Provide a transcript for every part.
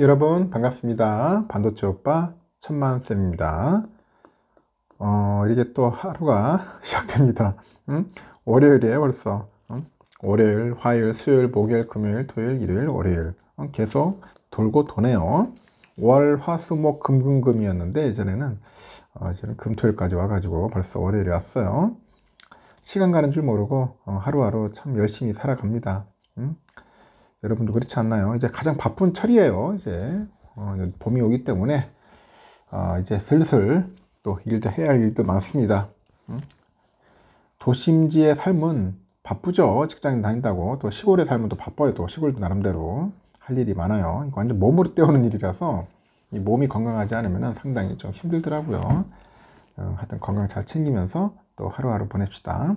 여러분 반갑습니다. 반도체 오빠 천만쌤입니다. 어, 이게 또 하루가 시작됩니다. 응? 월요일이에요 벌써. 응? 월요일, 화요일, 수요일, 목요일, 금요일, 토요일, 일요일, 월요일 응? 계속 돌고 도네요. 월, 화, 수, 목, 금, 금, 금이었는데 예전에는 어, 지금 금, 토일까지 와가지고 벌써 월요일이 왔어요. 시간 가는 줄 모르고 어, 하루하루 참 열심히 살아갑니다. 응? 여러분도 그렇지 않나요? 이제 가장 바쁜 철이에요. 이제 어, 봄이 오기 때문에 어, 이제 슬슬 또 일도 해야 할 일도 많습니다. 음? 도심지의 삶은 바쁘죠. 직장 다닌다고. 또 시골의 삶은 또 바빠요. 또 시골도 나름대로 할 일이 많아요. 이거 완전 몸으로 때우는 일이라서 이 몸이 건강하지 않으면 상당히 좀 힘들더라고요. 어, 하여튼 건강 잘 챙기면서 또 하루하루 보냅시다.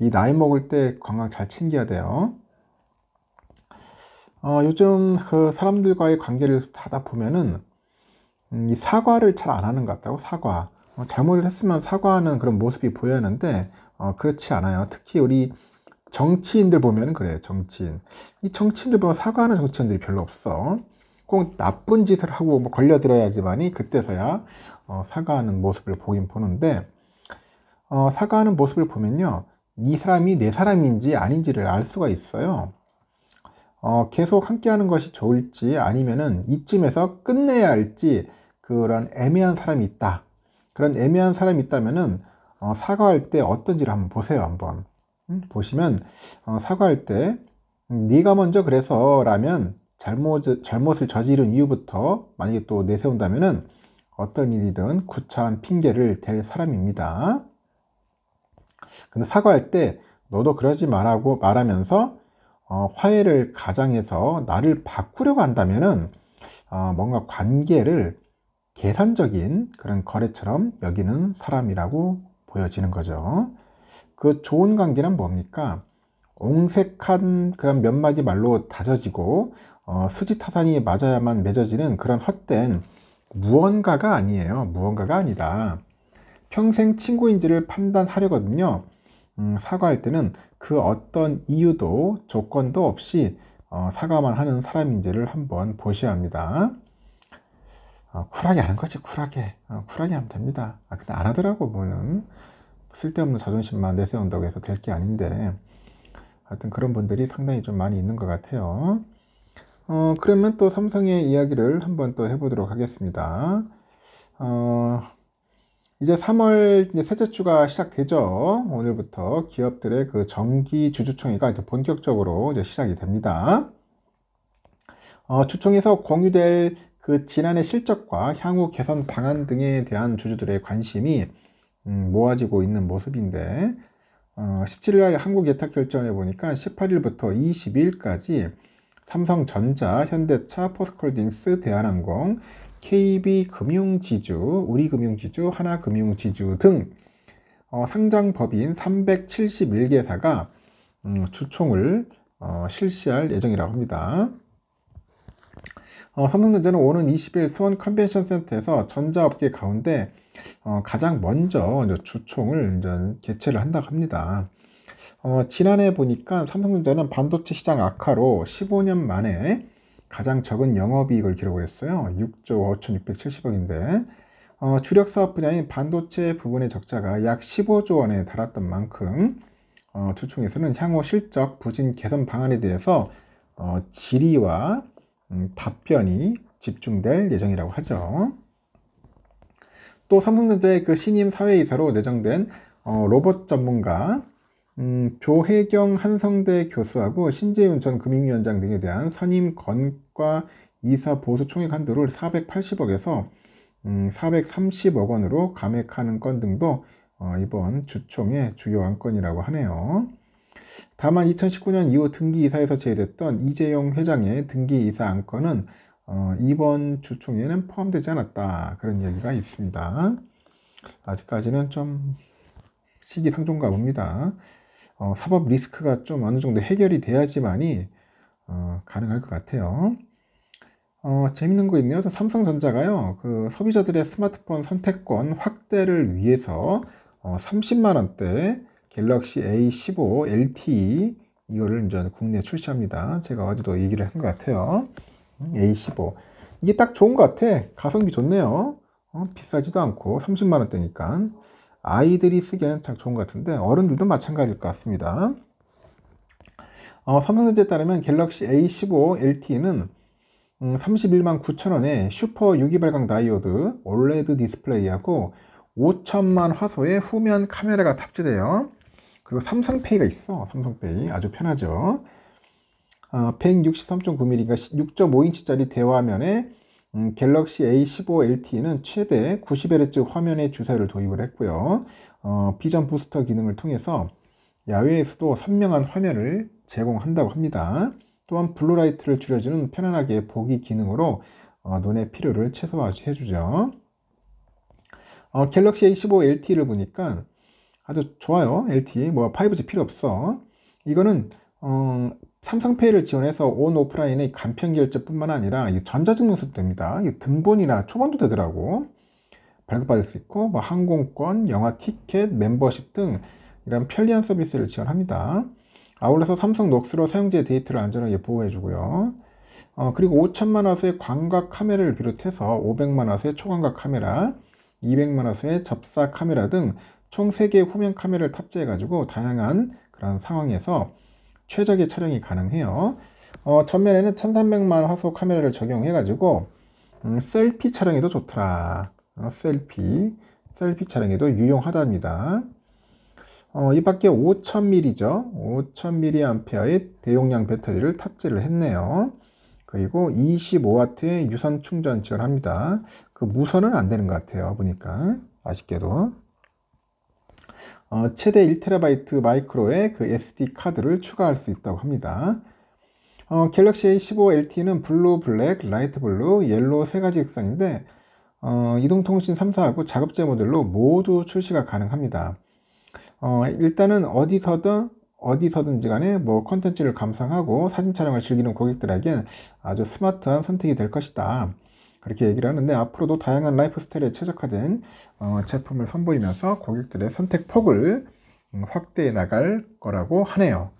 이 나이 먹을 때 건강 잘 챙겨야 돼요. 어, 요즘 그 사람들과의 관계를 하다 보면은 음, 이 사과를 잘 안 하는 것 같다고 사과 어, 잘못을 했으면 사과하는 그런 모습이 보였는데 어, 그렇지 않아요. 특히 우리 정치인들 보면 그래요. 정치인 이 정치인들 보면 사과하는 정치인들이 별로 없어. 꼭 나쁜 짓을 하고 뭐 걸려들어야지만이 그때서야 어, 사과하는 모습을 보긴 보는데 어, 사과하는 모습을 보면요. 이 사람이 내 사람인지 아닌지를 알 수가 있어요. 어, 계속 함께 하는 것이 좋을지 아니면은 이쯤에서 끝내야 할지 그런 애매한 사람이 있다. 그런 애매한 사람이 있다면은 어, 사과할 때 어떤지를 한번 보세요. 한번 음, 보시면 어, 사과할 때 음, 네가 먼저 그래서라면 잘못, 잘못을 저지른 이유부터 만약에 또 내세운다면은 어떤 일이든 구차한 핑계를 댈 사람입니다. 근데 사과할 때 너도 그러지 말라고 말하면서 어, 화해를 가장해서 나를 바꾸려고 한다면 어, 뭔가 관계를 계산적인 그런 거래처럼 여기는 사람이라고 보여지는 거죠. 그 좋은 관계란 뭡니까? 옹색한 그런 몇 마디 말로 다져지고 어, 수지타산이 맞아야만 맺어지는 그런 헛된 무언가가 아니에요. 무언가가 아니다. 평생 친구인지를 판단하려거든요. 음, 사과할 때는 그 어떤 이유도 조건도 없이 어, 사과만 하는 사람인지를 한번 보셔야 합니다. 어, 쿨하게 하는 거지 쿨하게 어, 쿨하게 하면 됩니다. 아, 근데 안 하더라고 뭐는 쓸데없는 자존심만 내세운다고 해서 될 게 아닌데 하여튼 그런 분들이 상당히 좀 많이 있는 것 같아요. 어, 그러면 또 삼성의 이야기를 한번 또 해보도록 하겠습니다. 어, 이제 3월 이제 셋째 주가 시작되죠. 오늘부터 기업들의 그 정기 주주총회가 이제 본격적으로 이제 시작이 됩니다. 어, 주총에서 공유될 그 지난해 실적과 향후 개선 방안 등에 대한 주주들의 관심이 음, 모아지고 있는 모습인데 어, 17일 날 한국 예탁 결정에 보니까 18일부터 22일까지 삼성전자, 현대차, 포스콜딩스, 대한항공, KB금융지주, 우리금융지주, 하나금융지주 등 어, 상장법인 371개사가 음, 주총을 어, 실시할 예정이라고 합니다. 어, 삼성전자는 오는 20일 수원 컨벤션 센터에서 전자업계 가운데 어, 가장 먼저 주총을 개최를 한다고 합니다. 어, 지난해 보니까 삼성전자는 반도체 시장 악화로 15년 만에 가장 적은 영업이익을 기록했어요. 6조 5,670억인데 어, 주력 사업 분야인 반도체 부분의 적자가 약 15조 원에 달았던 만큼 어, 주총에서는 향후 실적 부진 개선 방안에 대해서 어, 질의와 음, 답변이 집중될 예정이라고 하죠. 또 삼성전자의 그 신임 사회이사로 내정된 어, 로봇 전문가 음, 조혜경 한성대 교수하고 신재윤 전 금융위원장 등에 대한 선임 건과 이사 보수 총액 한도를 480억에서 음, 430억 원으로 감액하는 건 등도 어, 이번 주총의 주요 안건이라고 하네요. 다만 2019년 이후 등기이사에서 제외됐던 이재용 회장의 등기이사 안건은 어, 이번 주총에는 포함되지 않았다 그런 얘기가 있습니다. 아직까지는 좀 시기상종가 봅니다. 어, 사법 리스크가 좀 어느 정도 해결이 돼야지만이 어, 가능할 것 같아요. 어, 재밌는 거 있네요. 삼성전자가요, 그 소비자들의 스마트폰 선택권 확대를 위해서 어, 30만 원대 갤럭시 A15 LTE 이거를 이제 국내에 출시합니다. 제가 어제도 얘기를 한 것 같아요. A15 음, 이게 딱 좋은 것 같아. 가성비 좋네요. 어, 비싸지도 않고 30만 원대니까. 아이들이 쓰기에는 참 좋은 것 같은데 어른들도 마찬가지일 것 같습니다. 어, 삼성전자에 따르면 갤럭시 A15 LTE는 31만 9천원에 슈퍼 유기발광 다이오드 OLED 디스플레이하고 5천만 화소의 후면 카메라가 탑재되어 그리고 삼성페이가 있어. 삼성페이 아주 편하죠. 어, 163.9mm가 6.5인치짜리 대화면에 음, 갤럭시 A15 LTE는 최대 90Hz 화면의 주사율을 도입을 했고요. 어, 비전 부스터 기능을 통해서 야외에서도 선명한 화면을 제공한다고 합니다. 또한 블루라이트를 줄여주는 편안하게 보기 기능으로 어, 눈의 피로를 최소화해 주죠. 어, 갤럭시 A15 LTE를 보니까 아주 좋아요. LTE 뭐 5G 필요 없어. 이거는 어, 삼성페이를 지원해서 온 오프라인의 간편 결제뿐만 아니라 전자증명서도 됩니다. 등본이나 초본도 되더라고. 발급받을 수 있고 뭐 항공권, 영화 티켓, 멤버십 등 이런 편리한 서비스를 지원합니다. 아울러서 삼성 녹스로 사용자의 데이터를 안전하게 보호해주고요. 어, 그리고 5천만 화소의 광각 카메라를 비롯해서 500만 화소의 초광각 카메라, 200만 화소의 접사 카메라 등 총 3개의 후면 카메라를 탑재해가지고 다양한 그런 상황에서 최적의 촬영이 가능해요. 어, 전면에는 1300만 화소 카메라를 적용해가지고 음, 셀피 촬영에도 좋더라. 어, 셀피, 셀피 촬영에도 유용하답니다. 어, 이 밖에 5 0 0 0 m a 죠 5000mAh의 대용량 배터리를 탑재를 했네요. 그리고 25W의 유선 충전 지원합니다. 그 무선은 안 되는 것 같아요. 보니까 아쉽게도. 어, 최대 1TB 마이크로의 그 SD 카드를 추가할 수 있다고 합니다. 어, 갤럭시 A15 LTE는 블루, 블랙, 라이트 블루, 옐로우 세 가지 액상인데 어, 이동통신 3사하고 작업제 모델로 모두 출시가 가능합니다. 어, 일단은 어디서든 어디서든지 간에 뭐 컨텐츠를 감상하고 사진 촬영을 즐기는 고객들에겐 아주 스마트한 선택이 될 것이다. 그렇게 얘기를 하는데 앞으로도 다양한 라이프 스타일에 최적화된 어, 제품을 선보이면서 고객들의 선택 폭을 음, 확대해 나갈 거라고 하네요.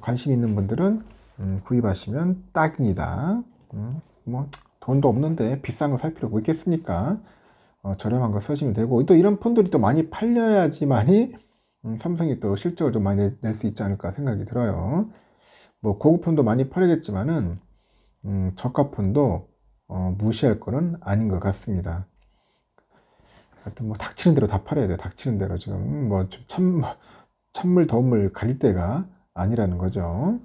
관심 있는 분들은 음, 구입하시면 딱입니다. 음, 뭐 돈도 없는데 비싼 거 살 필요 뭐 있겠습니까? 어, 저렴한 거 쓰시면 되고 또 이런 폰들이 또 많이 팔려야지만이 음, 삼성이 또 실적을 좀 많이 낼 수 있지 않을까 생각이 들어요. 뭐 고급 폰도 많이 팔리겠지만은 음, 저가 폰도 어, 무시할 거는 아닌 것 같습니다. 하여튼 뭐 닥치는 대로 다 팔아야 돼. 닥치는 대로 지금 뭐 참, 찬물 더운물 갈릴 때가 아니라는 거죠.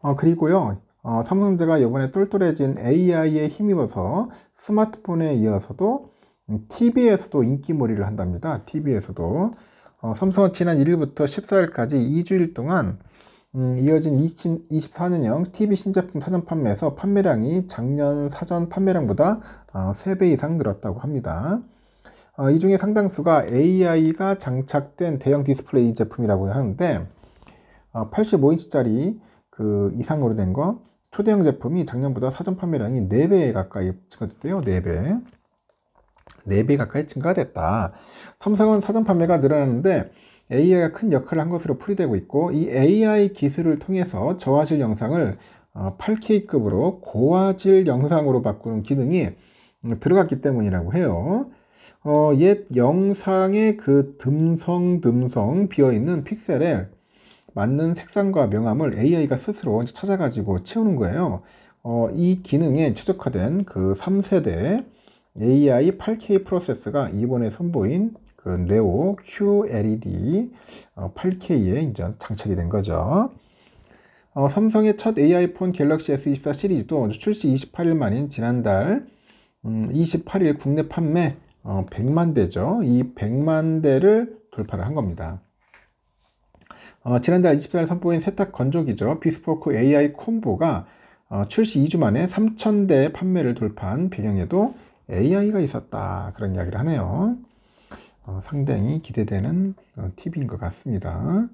어, 그리고요. 어, 삼성전자가 이번에 똘똘해진 AI에 힘입어서 스마트폰에 이어서도 TV에서도 인기몰이를 한답니다. TV에서도 어, 삼성은 지난 1일부터 14일까지 2주일 동안 음, 이어진 20, 24년형 TV 신제품 사전 판매에서 판매량이 작년 사전 판매량보다 어, 아, 3배 이상 늘었다고 합니다. 어, 이 중에 상당수가 AI가 장착된 대형 디스플레이 제품이라고 하는데 어, 85인치짜리 그 이상으로 된거 초대형 제품이 작년보다 사전 판매량이 4배 가까이 증가됐대요. 4배. 4배 가까이 증가됐다. 삼성은 사전 판매가 늘어났는데 AI가 큰 역할을 한 것으로 풀이되고 있고 이 AI 기술을 통해서 저화질 영상을 8K급으로 어, 고화질 영상으로 바꾸는 기능이 음, 들어갔기 때문이라고 해요. 어, 옛 영상의 그 듬성듬성 비어있는 픽셀에 맞는 색상과 명암을 AI가 스스로 찾아가지고 채우는 거예요. 어, 이 기능에 최적화된 그 3세대 AI 8K 프로세스가 이번에 선보인 그런 네오 QLED 8K에 어, 이제 장착이 된 거죠. 어, 삼성의 첫 AI 폰 갤럭시 S24 시리즈도 출시 28일 만인 지난달 음, 28일 국내 판매 어, 100만 대죠. 이 100만 대를 돌파를 한 겁니다. 어, 지난달 24일 선보인 세탁 건조기죠. 비스포크 AI 콤보가 어, 출시 2주 만에 3,000대 판매를 돌파한 배경에도 AI가 있었다. 그런 이야기를 하네요. 어, 상당히 기대되는 어, 팁인 것 같습니다.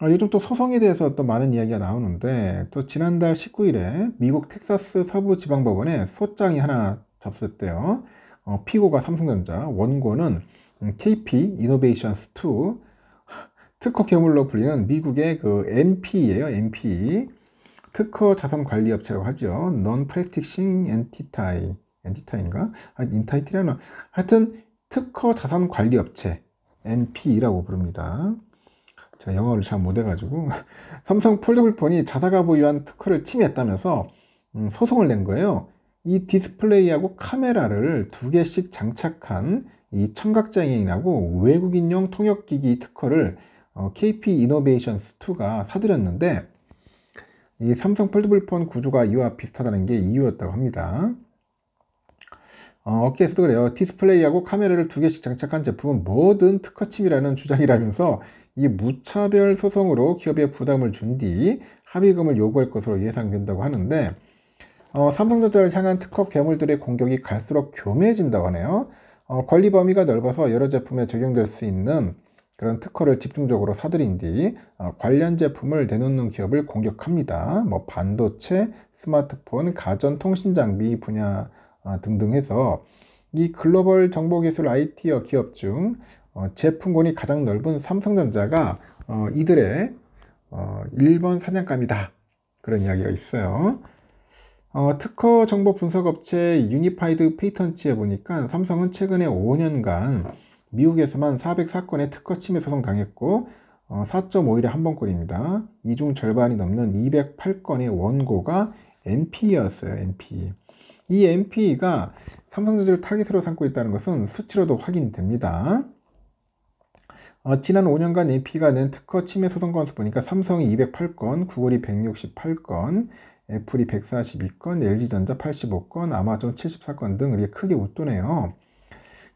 아, 요즘 또 소송에 대해서 또 많은 이야기가 나오는데 또 지난달 19일에 미국 텍사스 서부 지방법원에 소장이 하나 접수했대요. 어, 피고가 삼성전자, 원고는 KP 음, 이노베이션스2 특허 괴물로 불리는 미국의 그 MP예요. MP 특허 자산 관리 업체라고 하죠. Non Practicing Entity 엔티타인가? 아, 인타이티라나 하여튼 특허 자산 관리 업체 NP라고 부릅니다. 제가 영어를 잘 못해가지고 삼성 폴리블폰이 자사가 보유한 특허를 침해했다면서 음, 소송을 낸 거예요. 이 디스플레이하고 카메라를 두 개씩 장착한 이 청각장애인하고 외국인용 통역기기 특허를 KP 어, 이노베이션스2가 사들였는데 이 삼성 폴드블폰 구조가 이와 비슷하다는 게 이유였다고 합니다. 어, 업계에서도 그래요. 디스플레이하고 카메라를 두 개씩 장착한 제품은 뭐든 특허침이라는 주장이라면서 이 무차별 소송으로 기업에 부담을 준 뒤 합의금을 요구할 것으로 예상된다고 하는데 어, 삼성전자를 향한 특허 괴물들의 공격이 갈수록 교묘해진다고 하네요. 어, 권리 범위가 넓어서 여러 제품에 적용될 수 있는 그런 특허를 집중적으로 사들인 뒤 어, 관련 제품을 내놓는 기업을 공격합니다. 뭐 반도체, 스마트폰, 가전통신장비 분야 아, 등등 해서 이 글로벌 정보기술 i t 기업 중 어, 제품군이 가장 넓은 삼성전자가 어, 이들의 어, 1번 사냥감이다. 그런 이야기가 있어요. 어, 특허 정보 분석 업체 유니파이드 페이턴치에 보니까 삼성은 최근에 5년간 미국에서만 4 0 0사건의 특허 침해 소송 당했고 어, 4.5일에 한 번꼴입니다. 이 중 절반이 넘는 208건의 원고가 NP였어요. NP. 이 MPE가 삼성전자를 타깃으로 삼고 있다는 것은 수치로도 확인됩니다. 어, 지난 5년간 MPE가 낸 특허 침해 소송 건수 보니까 삼성이 208건, 구글이 168건, 애플이 142건, LG전자 85건, 아마존 74건 등 이렇게 크게 웃도네요.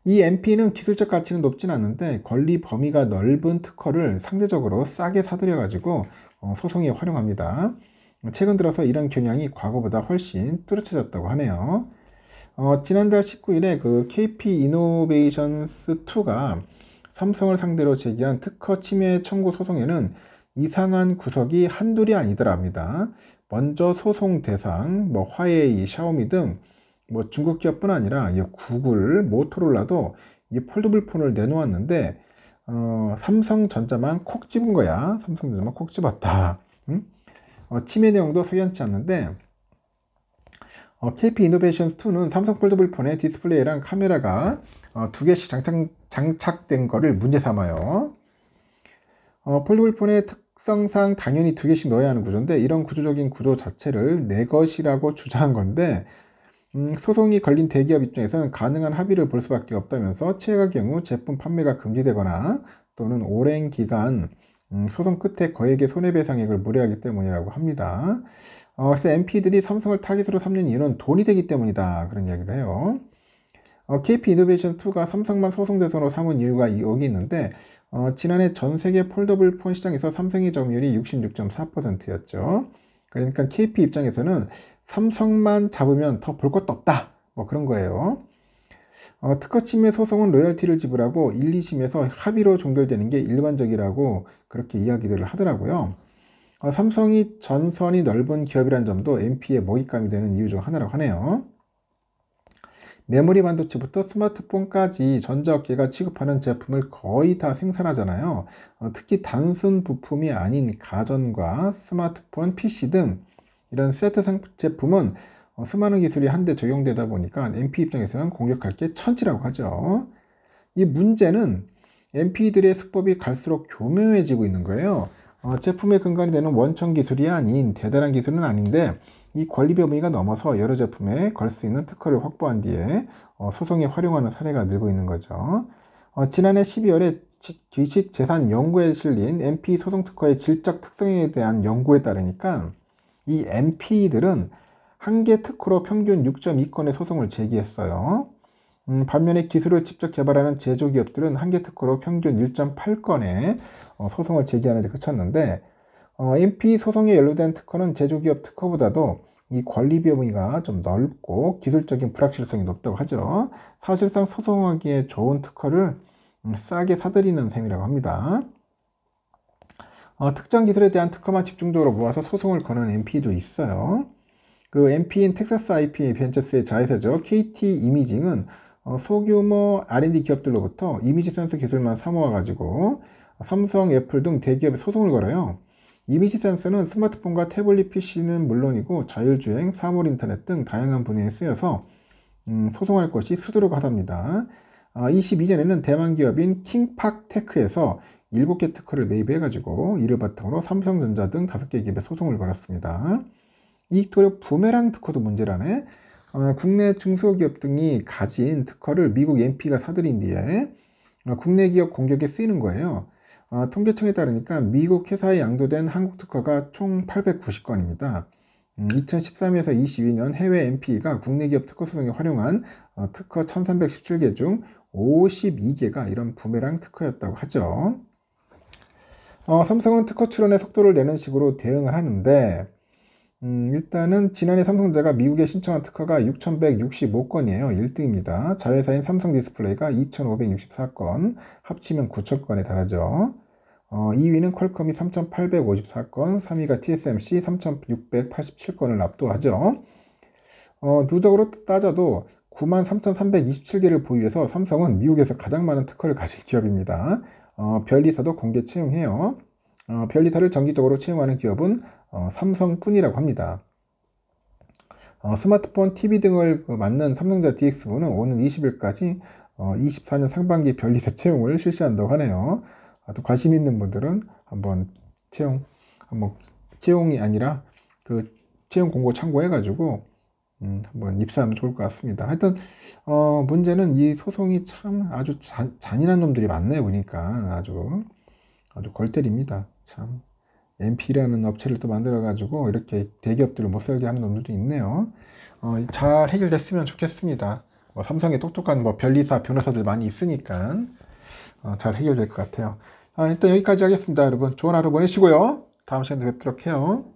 이 MP는 기술적 가치는 높진 않은데 권리 범위가 넓은 특허를 상대적으로 싸게 사들여가지고 어, 소송에 활용합니다. 최근 들어서 이런 경향이 과거보다 훨씬 뚜렷해졌다고 하네요. 어, 지난달 19일에 그 KP 이노베이션스2가 삼성을 상대로 제기한 특허 침해 청구 소송에는 이상한 구석이 한둘이 아니더랍니다. 먼저 소송 대상, 뭐 화웨이, 샤오미 등 뭐 중국 기업뿐 아니라 구글, 모토롤라도 이 폴더블 폰을 내놓았는데 어, 삼성전자만 콕 집은 거야. 삼성전자만 콕 집었다. 응? 음? 어, 침해 내용도 석연치 않는데 어, KP 이노베이션스2는 삼성 폴더블 폰의 디스플레이랑 카메라가 어, 두 개씩 장착, 된 거를 문제 삼아요. 어, 폴더블 폰의 특성상 당연히 두 개씩 넣어야 하는 구조인데 이런 구조적인 구조 자체를 내 네 것이라고 주장한 건데 음, 소송이 걸린 대기업 입장에서는 가능한 합의를 볼 수밖에 없다면서 체해의 경우 제품 판매가 금지되거나 또는 오랜 기간 음, 소송 끝에 거액의 손해배상액을 무어하기 때문이라고 합니다. 어, 그래서 MP들이 삼성을 타깃으로 삼는 이유는 돈이 되기 때문이다 그런 이야기를 해요. 어, KP 이노베이션2가 삼성만 소송 대상으로 삼은 이유가 여기 있는데 어, 지난해 전 세계 폴더블 폰 시장에서 삼성의 점유율이 66.4%였죠. 그러니까 KP 입장에서는 삼성만 잡으면 더 볼 것도 없다. 뭐 그런 거예요. 어, 특허침해 소송은 로열티를 지불하고 1, 2심에서 합의로 종결되는 게 일반적이라고 그렇게 이야기들을 하더라고요. 어, 삼성이 전선이 넓은 기업이란 점도 MP의 먹잇감이 되는 이유 중 하나라고 하네요. 메모리 반도체부터 스마트폰까지 전자업계가 취급하는 제품을 거의 다 생산하잖아요. 어, 특히 단순 부품이 아닌 가전과 스마트폰, PC 등 이런 세트 제품은 어, 수많은 기술이 한데 적용되다 보니까 MP 입장에서는 공격할 게천치라고 하죠. 이 문제는 MP들의 수법이 갈수록 교묘해지고 있는 거예요. 어, 제품의 근간이 되는 원천 기술이 아닌 대단한 기술은 아닌데 이 권리의 범위가 넘어서 여러 제품에 걸 수 있는 특허를 확보한 뒤에 어, 소송에 활용하는 사례가 늘고 있는 거죠. 어, 지난해 12월에 지식재산연구에 실린 MP 소송 특허의 질적 특성에 대한 연구에 따르니까 이 MP들은 한개 특허로 평균 6.2건의 소송을 제기했어요. 음, 반면에 기술을 직접 개발하는 제조기업들은 한 개 특허로 평균 1.8건의 어, 소송을 제기하는 데 그쳤는데 어, MP 소송에 연루된 특허는 제조기업 특허보다도 이 권리 범위가 좀 넓고 기술적인 불확실성이 높다고 하죠. 사실상 소송하기에 좋은 특허를 음, 싸게 사들이는 셈이라고 합니다. 어, 특정 기술에 대한 특허만 집중적으로 모아서 소송을 거는 MP도 있어요. 그 MPN 텍사스 IP 벤처스의 자회사죠. KT 이미징은 어, 소규모 R&D 기업들로부터 이미지 센서 기술만 사모아가지고 어, 삼성, 애플 등 대기업에 소송을 걸어요. 이미지 센서는 스마트폰과 태블릿 PC는 물론이고 자율주행, 사물인터넷 등 다양한 분야에 쓰여서 음, 소송할 것이 수두룩하답니다. 아, 어, 22년에는 대만 기업인 킹팍테크에서 7개 특허를 매입해가지고 이를 바탕으로 삼성전자 등 5개 기업에 소송을 걸었습니다. 이익토력 부메랑 특허도 문제라네. 어, 국내 중소기업 등이 가진 특허를 미국 MP가 사들인 뒤에 어, 국내 기업 공격에 쓰이는 거예요. 어, 통계청에 따르니까 미국 회사에 양도된 한국 특허가 총 890건입니다. 음, 2013에서 22년 해외 MP가 국내 기업 특허 소송에 활용한 어, 특허 1317개 중 52개가 이런 부메랑 특허였다고 하죠. 어, 삼성은 특허 출원의 속도를 내는 식으로 대응을 하는데 음, 일단은 지난해 삼성자가 미국에 신청한 특허가 6,165건이에요. 1등입니다. 자회사인 삼성 디스플레이가 2,564건, 합치면 9,000건에 달하죠. 어, 2위는 퀄컴이 3,854건, 3위가 TSMC 3,687건을 압도하죠. 어, 누적으로 따져도 93,327개를 보유해서 삼성은 미국에서 가장 많은 특허를 가진 기업입니다. 어, 별리사도 공개 채용해요. 어, 별리사를 정기적으로 채용하는 기업은 어, 삼성뿐이라고 합니다. 어, 스마트폰, TV 등을 맞는 삼성자 DX부는 오는 20일까지 어, 24년 상반기 별리세 채용을 실시한다고 하네요. 아, 또 관심 있는 분들은 한번 채용, 한번 뭐, 채용이 아니라 그 채용 공고 참고해가지고 음, 한번 입사하면 좋을 것 같습니다. 하여튼 어, 문제는 이 소송이 참 아주 잔, 잔인한 놈들이 많네 보니까 아주 아주 걸때립니다. 참. MP라는 업체를 또 만들어가지고 이렇게 대기업들을 못 살게 하는 놈들도 있네요. 어, 잘 해결됐으면 좋겠습니다. 뭐 삼성에 똑똑한 뭐 변리사, 변호사들 많이 있으니까 어, 잘 해결될 것 같아요. 아, 일단 여기까지 하겠습니다. 여러분 좋은 하루 보내시고요. 다음 시간에 뵙도록 해요.